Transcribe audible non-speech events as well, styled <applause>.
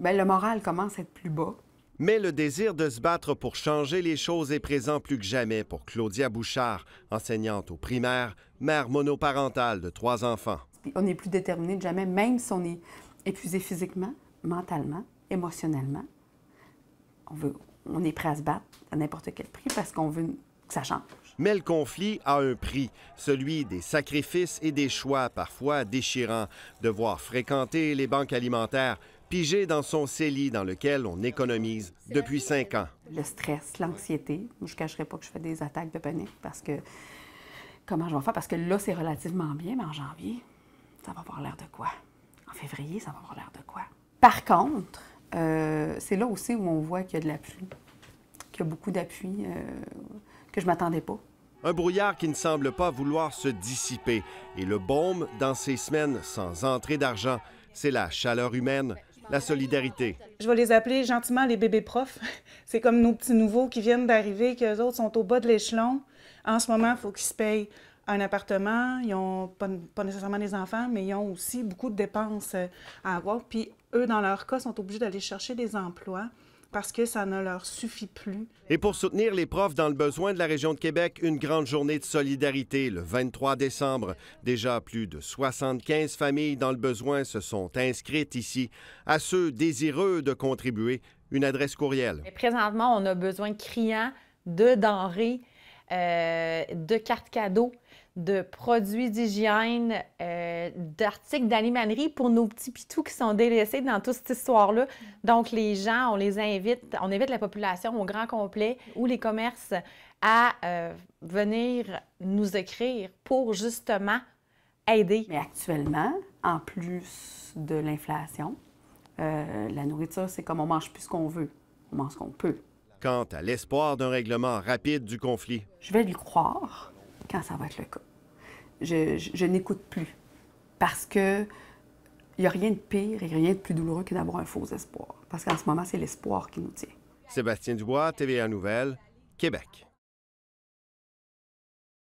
Mais ben, le moral commence à être plus bas. Mais le désir de se battre pour changer les choses est présent plus que jamais pour Claudia Bouchard, enseignante au primaire, mère monoparentale de trois enfants. On n'est plus déterminé de jamais, même si on est épuisé physiquement, mentalement, émotionnellement. On, veut, on est prêt à se battre à n'importe quel prix parce qu'on veut que ça change. Mais le conflit a un prix, celui des sacrifices et des choix parfois déchirants. Devoir fréquenter les banques alimentaires, pigé dans son CELI dans lequel on économise depuis cinq ans. Le stress, l'anxiété. Je ne cacherai pas que je fais des attaques de panique parce que. Comment je vais faire? Parce que là, c'est relativement bien, mais en janvier, ça va avoir l'air de quoi? En février, ça va avoir l'air de quoi? Par contre, euh, c'est là aussi où on voit qu'il y a de l'appui, qu'il y a beaucoup d'appui euh, que je ne m'attendais pas. Un brouillard qui ne semble pas vouloir se dissiper. Et le baume dans ces semaines sans entrée d'argent, c'est la chaleur humaine, la solidarité. Je vais les appeler gentiment les bébés profs. <laughs> C'est comme nos petits nouveaux qui viennent d'arriver, les autres sont au bas de l'échelon. En ce moment, il faut qu'ils se payent un appartement, ils ont pas, nécessairement des enfants, mais ils ont aussi beaucoup de dépenses euh, à avoir. Puis eux, dans leur cas, sont obligés d'aller chercher des emplois parce que ça ne leur suffit plus. Et pour soutenir les profs dans le besoin de la région de Québec, une grande journée de solidarité le 23 décembre. Déjà plus de 75 familles dans le besoin se sont inscrites ici. À ceux désireux de contribuer, une adresse courriel. présentement, on a besoin criant de denrées euh, de cartes cadeaux, de produits d'hygiène, euh, d'articles d'animalerie pour nos petits pitous qui sont délaissés dans toute cette histoire-là. Donc, les gens, on les invite, on invite la population au grand complet ou les commerces à euh, venir nous écrire pour justement aider. Mais actuellement, en plus de l'inflation, la nourriture, c'est comme on mange plus ce qu'on veut, on mange ce qu'on peut quant à l'espoir d'un règlement rapide du conflit. Je vais lui croire quand ça va être le cas. Je, n'écoute plus parce que il n'y a rien de pire et rien de plus douloureux que d'avoir un faux espoir. Parce qu'en ce moment, c'est l'espoir qui nous tient. Sébastien Dubois, TVA Nouvelles, Québec.